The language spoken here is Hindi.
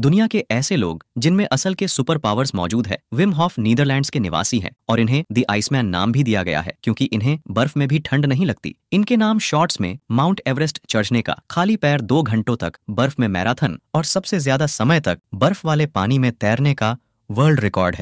दुनिया के ऐसे लोग जिनमें असल के सुपर पावर्स मौजूद है विम हॉफ नीदरलैंड्स के निवासी हैं और इन्हें दी आइसमैन नाम भी दिया गया है क्योंकि इन्हें बर्फ में भी ठंड नहीं लगती इनके नाम शॉर्ट्स में माउंट एवरेस्ट चढ़ने का खाली पैर दो घंटों तक बर्फ में मैराथन और सबसे ज्यादा समय तक बर्फ वाले पानी में तैरने का वर्ल्ड रिकॉर्ड है